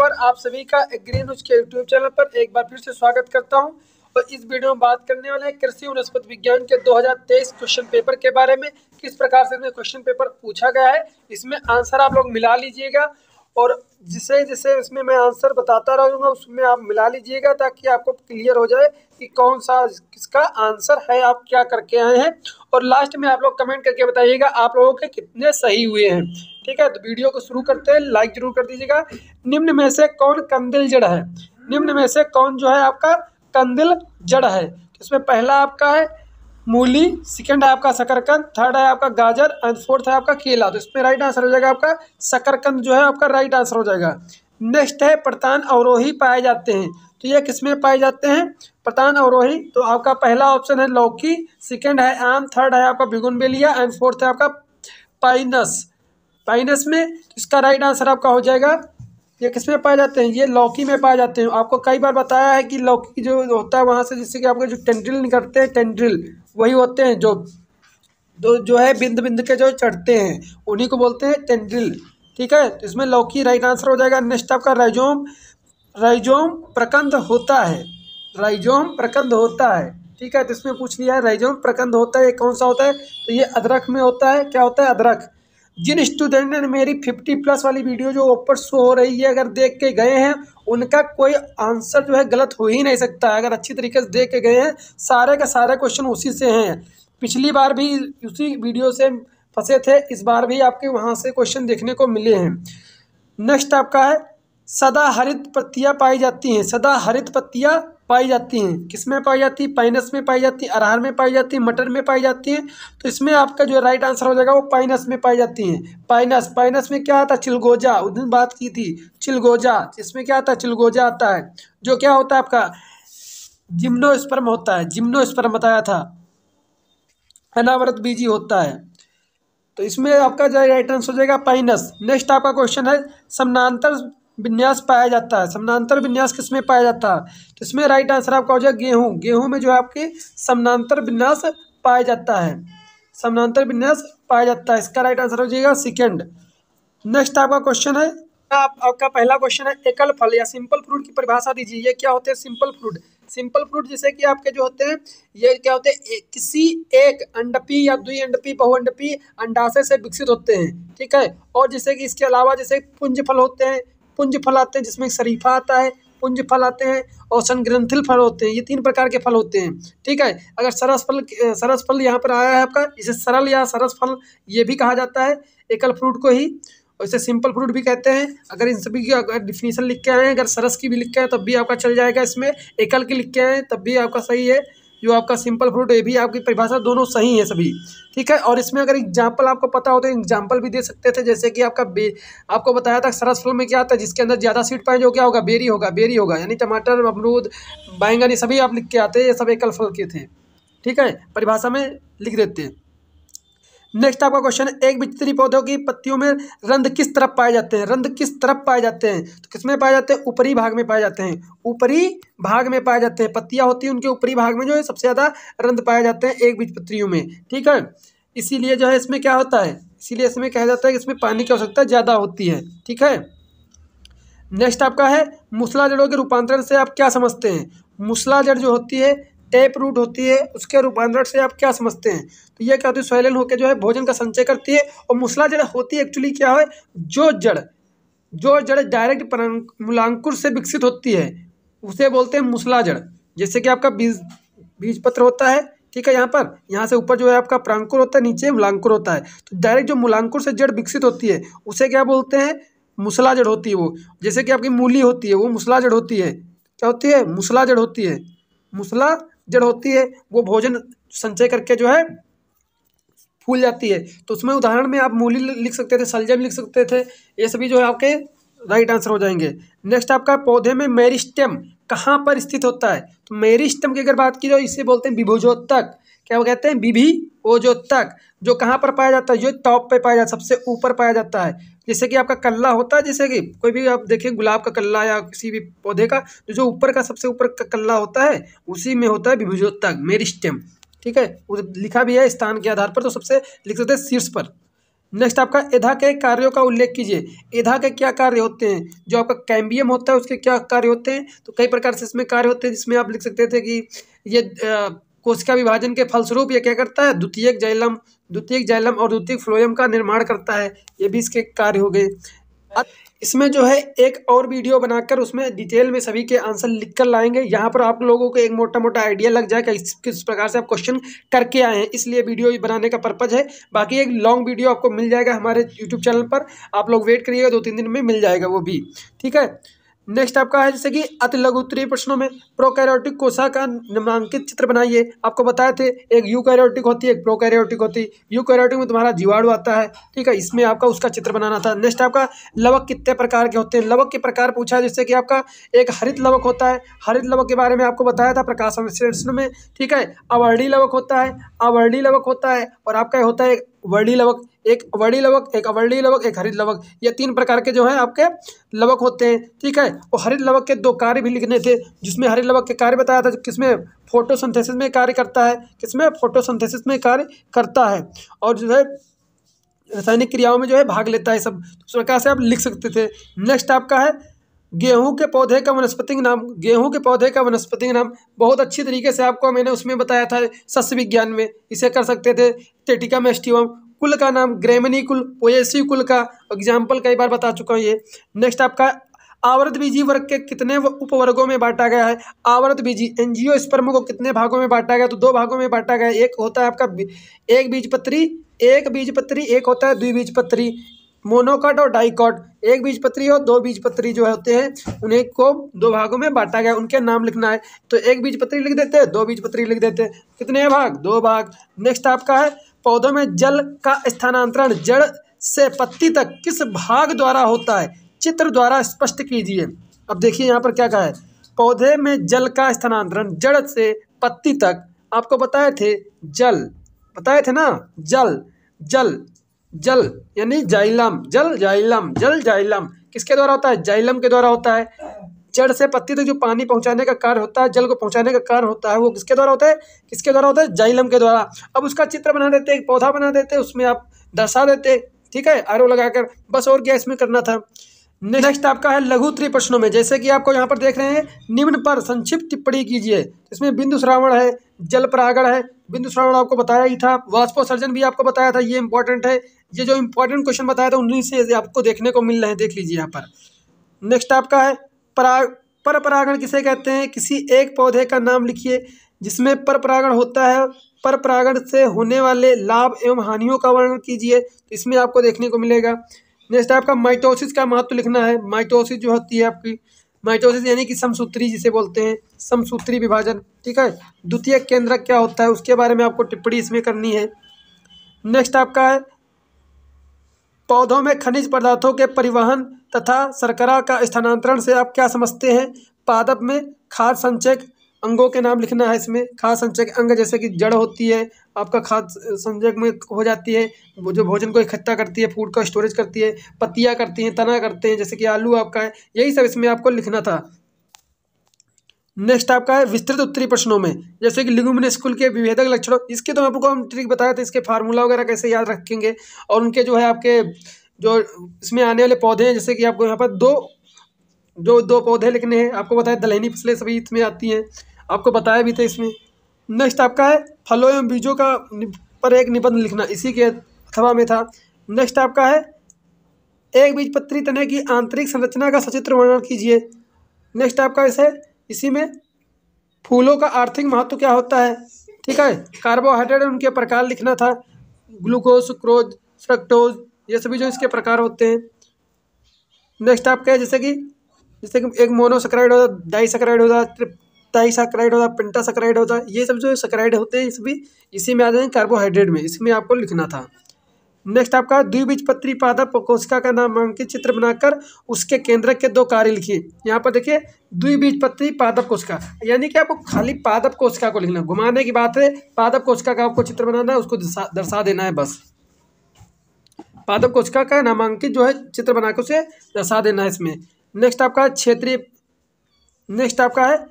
पर आप सभी का ग्रीन न्यूज के यूट्यूब चैनल पर एक बार फिर से स्वागत करता हूं और इस वीडियो में बात करने वाले हैं कृषि वनस्पति विज्ञान के 2023 क्वेश्चन पेपर के बारे में किस प्रकार से क्वेश्चन पेपर पूछा गया है इसमें आंसर आप लोग मिला लीजिएगा और जिसे जिसे इसमें मैं आंसर बताता रहूँगा उसमें आप मिला लीजिएगा ताकि आपको क्लियर हो जाए कि कौन सा किसका आंसर है आप क्या करके आए हैं और लास्ट में आप लोग कमेंट करके बताइएगा आप लोगों के कितने सही हुए हैं ठीक है तो वीडियो को शुरू करते हैं लाइक जरूर कर दीजिएगा निम्न में से कौन कंदिल जड़ है निम्न में से कौन जो है आपका कंदिल जड़ है तो इसमें पहला आपका है मूली सेकंड है आपका शकरकंद थर्ड है आपका गाजर एंड फोर्थ है आपका केला तो इसमें राइट आंसर हो जाएगा आपका शकरकंद जो है आपका राइट आंसर हो जाएगा नेक्स्ट है प्रतान अवरोही पाए जाते हैं तो ये किसमें पाए जाते हैं प्रतान अवरोही तो आपका पहला ऑप्शन है लौकी सेकंड है आम थर्ड है आपका भिगुन बेलिया एंड फोर्थ है आपका पाइनस पाइनस में तो इसका राइट आंसर आपका हो जाएगा ये किस में पाए जाते हैं ये लौकी में पाए जाते हैं आपको कई बार बताया है कि लौकी जो होता है वहाँ से जिससे कि आपका जो टेंड्रिल निकलते हैं टेंड्रिल वही होते हैं जो जो जो है बिंद बिंद के जो चढ़ते हैं उन्हीं को बोलते हैं टेंड्रिल ठीक है तो इसमें लौकी राइट आंसर हो जाएगा नेक्स्ट आपका राइजोम राइजोम प्रकंद होता है राइजोम प्रकंद होता है ठीक है तो इसमें पूछ लिया है राइजोम प्रकंद होता है ये कौन सा होता है तो ये अदरक में होता है क्या होता है अदरक जिन स्टूडेंट ने मेरी फिफ्टी प्लस वाली वीडियो जो ऊपर शो हो रही है अगर देख के गए हैं उनका कोई आंसर जो है गलत हो ही नहीं सकता अगर अच्छी तरीके से देख के गए हैं सारे का सारे क्वेश्चन उसी से हैं पिछली बार भी उसी वीडियो से फंसे थे इस बार भी आपके वहाँ से क्वेश्चन देखने को मिले हैं नेक्स्ट आपका है सदा हरित पत्तियाँ पाई जाती हैं सदा हरित पत्तियाँ पाई जाती हैं किस में पाई जाती है पाइनस में पाई जाती है अरहर में पाई जाती है मटर में पाई जाती है तो इसमें आपका जो राइट आंसर हो जाएगा वो पाइनस में पाई जाती हैं पाइनस पाइनस में क्या आता है चिलगोजा उस दिन बात की थी चिलगोजा इसमें क्या आता है चिलगोजा आता है जो क्या होता है आपका जिम्नोस्पर्म होता है जिम्नोस्पर्म बताया था अनावरत बीजी होता है तो इसमें आपका जो राइट आंसर हो जाएगा पाइनस नेक्स्ट आपका क्वेश्चन है समानांतर विन्यास पाया जाता है समानांतर विन्यास किसमें पाया जाता है तो इसमें राइट आंसर आपका हो जाएगा गेहूँ गेहूँ में जो है आपके समानांतर विन्यास पाया जाता है समानांतर विन्यास पाया जाता है इसका राइट आंसर हो जाएगा सेकेंड नेक्स्ट आपका क्वेश्चन है आप, आपका पहला क्वेश्चन है एकल फल या सिंपल फ्रूट की परिभाषा दीजिए ये क्या होते हैं सिंपल फ्रूट सिंपल फ्रूट जैसे कि आपके जो होते हैं ये क्या होते हैं किसी एक अंडपी या दुई अंडपी बहुअंडपी अंडाशय से विकसित होते हैं ठीक है और जैसे कि इसके अलावा जैसे पुंज फल होते हैं पुंज फल आते हैं जिसमें एक शरीफा आता है पुंज फल आते हैं और संग्रंथिल फल होते हैं ये तीन प्रकार के फल होते हैं ठीक है अगर सरस फल सरस फल यहाँ पर आया है आपका इसे सरल या सरस फल ये भी कहा जाता है एकल फ्रूट को ही और इसे सिंपल फ्रूट भी कहते हैं अगर इन सभी की अगर डिफिनीसन लिख के आए हैं अगर सरस की भी लिख के आए तब भी आपका चल जाएगा इसमें एकल की लिख के आए तब भी आपका सही है जो आपका सिंपल फ्रूट ये भी आपकी परिभाषा दोनों सही है सभी ठीक है और इसमें अगर एग्जाम्पल आपको पता हो तो एग्जाम्पल भी दे सकते थे जैसे कि आपका बे आपको बताया था सरस फल में क्या आता है जिसके अंदर ज़्यादा सीट पाए जो क्या होगा बेरी होगा बेरी होगा यानी टमाटर अमरूद बैंगन ये सभी आप लिख के आते हैं ये सब एकल फल के थे ठीक है परिभाषा में लिख देते हैं नेक्स्ट आपका क्वेश्चन है एक बीजत्री पौधों की पत्तियों में रंध किस तरफ पाए जाते हैं रंध किस तरफ पाए जाते हैं तो किस में पाए जाते हैं ऊपरी भाग में पाए जाते हैं ऊपरी भाग में पाए जाते हैं पत्तियां होती हैं उनके ऊपरी भाग में जो है सबसे ज़्यादा रंध पाए जाते हैं एक बीज पत्तियों में ठीक है इसीलिए जो है इसमें क्या होता है इसीलिए इसमें कहा जाता है कि इसमें पानी की आवश्यकता ज़्यादा होती है ठीक है नेक्स्ट आपका है मूसला जड़ों के रूपांतरण से आप क्या समझते हैं मूसला जड़ जो होती है टेप रूट होती है उसके रूपांतरण से आप क्या समझते हैं तो यह क्या होती है सोयलन होकर जो है भोजन का संचय करती है और मुसला जड़ होती है एक्चुअली क्या है जो जड़ जो जड़ डायरेक्ट मूलांकुर से विकसित होती है उसे बोलते हैं मुसला जड़ जैसे कि आपका बीज बीज पत्र होता है ठीक है यहाँ पर यहाँ से ऊपर जो है आपका प्रांकुर होता है नीचे मूलांकुर होता है तो डायरेक्ट जो मूलांकुर से जड़ विकसित होती है उसे क्या बोलते हैं मुसला जड़ होती है वो जैसे कि आपकी मूली होती है वो मुसला जड़ होती है क्या होती है मुसला जड़ होती है मुसला जड़ होती है वो भोजन संचय करके जो है फूल जाती है तो उसमें उदाहरण में आप मूली लिख सकते थे सलजम लिख सकते थे ये सभी जो है आपके राइट आंसर हो जाएंगे नेक्स्ट आपका पौधे में मेरिस्टेम कहाँ पर स्थित होता है तो मेरिस्टम की अगर बात की जाए इसे बोलते हैं विभुजोत्तक क्या वो कहते हैं विभी ओजोत्तक जो कहाँ पर पाया जाता है जो टॉप पे पाया जाता है सबसे ऊपर पाया जाता है जैसे कि आपका कल्ला होता है जैसे कि कोई भी आप देखें गुलाब का कल्ला या किसी भी पौधे का तो जो ऊपर का सबसे ऊपर का कल्ला होता है उसी में होता है विभुजोत्तक मेरिस्टम ठीक है लिखा भी है स्थान के आधार पर तो सबसे लिख सकते हैं शीर्ष पर नेक्स्ट आपका एधा के कार्यों का उल्लेख कीजिए एधा के क्या कार्य होते हैं जो आपका कैम्बियम होता है उसके क्या कार्य होते हैं तो कई प्रकार से इसमें कार्य होते हैं जिसमें आप लिख सकते थे कि ये कोशिका विभाजन के फलस्वरूप ये क्या करता है द्वितीय जैलम द्वितीय जैलम और द्वितीय फ्लोयम का निर्माण करता है ये भी इसके कार्य हो गए इसमें जो है एक और वीडियो बनाकर उसमें डिटेल में सभी के आंसर लिख कर लाएंगे यहाँ पर आप लोगों को एक मोटा मोटा आइडिया लग जाए कि किस प्रकार से आप क्वेश्चन करके आए हैं इसलिए वीडियो भी बनाने का पर्पज़ है बाकी एक लॉन्ग वीडियो आपको मिल जाएगा हमारे यूट्यूब चैनल पर आप लोग वेट करिएगा दो तीन दिन में मिल जाएगा वो भी ठीक है नेक्स्ट आपका है जैसे कि अति लघु उत्तरीय प्रश्नों में प्रोकैरियोटिक कोशा का नामांकित चित्र बनाइए आपको बताए थे एक यूकैरियोटिक होती है एक प्रोकैरियोटिक होती है यूकैरियोटिक में तुम्हारा जीवाणु आता है ठीक है इसमें आपका उसका चित्र बनाना था नेक्स्ट आपका लवक कितने प्रकार के होते हैं लवक के प्रकार पूछा है जैसे कि आपका एक हरित लवक होता है हरित लवक के बारे में आपको बताया था प्रकाश में ठीक है अवर्णी लवक होता है अवर्णी लवक होता है और आपका होता है वर्णी लवक एक वर्णी लवक एक अवर्णी लवक एक हरित लवक ये तीन प्रकार के जो है आपके लवक होते हैं ठीक है और हरित लवक के दो कार्य भी लिखने थे जिसमें हरित लवक के कार्य बताया था किसमें फोटोसिंथेसिस में कार्य करता है किसमें फोटोसिंथेसिस में कार्य करता है और जो है रासायनिक क्रियाओं में जो है भाग लेता है सब उस तो प्रकार से आप लिख सकते थे नेक्स्ट आपका है गेहूं के पौधे का वनस्पतिक नाम गेहूं के पौधे का वनस्पति नाम बहुत अच्छी तरीके से आपको मैंने उसमें बताया था सस्य विज्ञान में इसे कर सकते थे टेटिका मेस्टिवम कुल का नाम ग्रेमनी कुल ओएसी कुल का एग्जाम्पल कई बार बता चुका हूँ ये नेक्स्ट आपका आवृत बीजी वर्ग के कितने उपवर्गों में बांटा गया है आवृत बीजी एनजीओ स्पर्म को कितने भागों में बांटा गया तो दो भागों में बांटा गया एक होता है आपका एक बीजपत्री एक बीजपत्री एक होता है द्विबीजपत्री मोनोकट और डाइकॉट एक बीजपत्री और दो बीजपत्री जो होते हैं उन्हें को दो भागों में बांटा गया उनके नाम लिखना है तो एक बीजपत्री लिख देते हैं दो बीजपत्री लिख देते हैं कितने भाग दो भाग नेक्स्ट आपका है पौधों में जल का स्थानांतरण जड़ से पत्ती तक किस भाग द्वारा होता है चित्र द्वारा स्पष्ट कीजिए अब देखिए यहाँ पर क्या कहा है पौधे में जल का स्थानांतरण जड़ से पत्ती तक आपको बताए थे जल बताए थे ना जल जल जल यानी जाइलम जल जाइलम जल जाइलम किसके द्वारा होता है जाइलम के द्वारा होता है जड़ से पत्ती तक जो पानी पहुंचाने का कार्य होता है जल को पहुंचाने का कार्य होता है वो किसके द्वारा होता है किसके द्वारा होता है जाइलम के द्वारा अब उसका चित्र बना देते हैं पौधा बना देते उसमें आप दर्शा देते ठीक है आरो लगाकर बस और क्या इसमें करना था नेक्स्ट आपका है लघु त्रिप्रश्नों में जैसे कि आपको यहाँ पर देख रहे हैं निम्न पर संक्षिप्त टिप्पणी कीजिए इसमें बिंदु श्रावण है जल परागण है बिंदु श्रावण आपको बताया ही था वाष्पोसर्जन भी आपको बताया था ये इंपॉर्टेंट है ये जो इम्पोर्टेंट क्वेश्चन बताया था उन्हीं से आपको देखने को मिल रहे हैं देख लीजिए यहाँ पर नेक्स्ट आपका है पराग पर परागण किसे कहते हैं किसी एक पौधे का नाम लिखिए जिसमें पर परागण होता है पर परागण से होने वाले लाभ एवं हानियों का वर्णन कीजिए तो इसमें आपको देखने को मिलेगा नेक्स्ट आपका माइटोसिस का महत्व लिखना है माइटोसिस जो होती है आपकी माइटोसिस यानी कि समसूत्री जिसे बोलते हैं समसूत्री विभाजन ठीक है द्वितीय केंद्र क्या होता है उसके बारे में आपको टिप्पणी इसमें करनी है नेक्स्ट आपका है पौधों में खनिज पदार्थों के परिवहन तथा शर्करा का स्थानांतरण से आप क्या समझते हैं पादप में खाद संचयक अंगों के नाम लिखना है इसमें खाद संचयक अंग जैसे कि जड़ होती है आपका खाद संचयक में हो जाती है वो जो भोजन को इकट्ठा करती है फूड का स्टोरेज करती है पत्तियाँ करती हैं तना करते हैं जैसे कि आलू आपका है यही सब इसमें आपको लिखना था नेक्स्ट आपका है विस्तृत उत्तरी प्रश्नों में जैसे कि लिंगुमिन स्कूल के विभेदक लक्षणों इसके तो मैं आपको हम ट्रिक बताया था इसके फार्मूला वगैरह कैसे याद रखेंगे और उनके जो है आपके जो इसमें आने वाले पौधे हैं जैसे कि आपको यहाँ पर दो जो दो पौधे लिखने हैं आपको बताया दलहनी फसलें सभी इसमें आती हैं आपको बताया भी था इसमें नेक्स्ट आपका है फलों एवं बीजों का पर एक निबंध लिखना इसी के अथवा में था नेक्स्ट आपका है एक बीज पत्री तने की आंतरिक संरचना का सचित्र वर्णन कीजिए नेक्स्ट आपका इसे इसी में फूलों का आर्थिक महत्व क्या होता है ठीक है कार्बोहाइड्रेट उनके प्रकार लिखना था ग्लूकोज सुक्रोज फ्रक्टोज ये सभी जो इसके प्रकार होते हैं नेक्स्ट आपका है जैसे कि जैसे कि एक मोनोसक्राइड होता डाई सक्राइड होता ट्रिप सक्राइड होता सक्राइड होता ये सब जो सक्राइड होते हैं सभी इसी में आ जाएंगे कार्बोहाइड्रेट में इसमें आपको लिखना था नेक्स्ट आपका द्विबीज पत्री पादप कोशिका का नामांकित चित्र बनाकर उसके केंद्रक के दो कार्य लिखिए यहाँ पर देखिए पत्री पादप कोशिका यानी कि आपको खाली पादप कोशिका को लिखना घुमाने की बात है पादप कोशिका का आपको चित्र बनाना है उसको दर्शा देना है बस पादप कोशिका का नामांकित जो है चित्र बनाकर उसे दर्शा देना है इसमें नेक्स्ट आपका क्षेत्रीय नेक्स्ट आपका है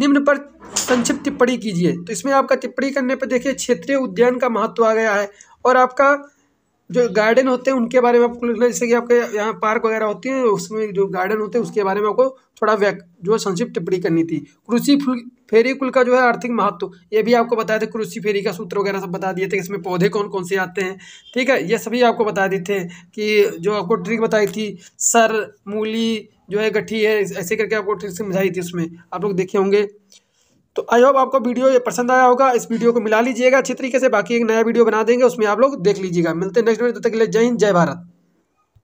निम्न पर संक्षिप्त टिप्पणी कीजिए तो इसमें आपका टिप्पणी करने पर देखिए क्षेत्रीय उद्यान का महत्व आ गया है और आपका जो गार्डन होते हैं उनके बारे में आपको लिखना जैसे कि आपके यहाँ पार्क वगैरह होती है उसमें जो गार्डन होते हैं उसके बारे में आपको थोड़ा व्यक्त जो है संक्षिप्त टिप्पणी करनी थी कृषि फुल फेरी कुल का जो है आर्थिक महत्व ये भी आपको बताया था कृषि फेरी का सूत्र वगैरह सब बता दिए थे इसमें पौधे कौन कौन से आते हैं ठीक है ये सभी आपको बता दिए थे कि जो आपको ट्रिक बताई थी सर मूली जो है गठी है ऐसे करके आपको ट्रिक समझाई थी उसमें आप लोग देखे होंगे तो आई होप आपको वीडियो ये पसंद आया होगा इस वीडियो को मिला लीजिएगा अच्छी तरीके से बाकी एक नया वीडियो बना देंगे उसमें आप लोग देख लीजिएगा मिलते हैं नेक्स्ट वीडियो तब तक के लिए जय हिंद जय भारत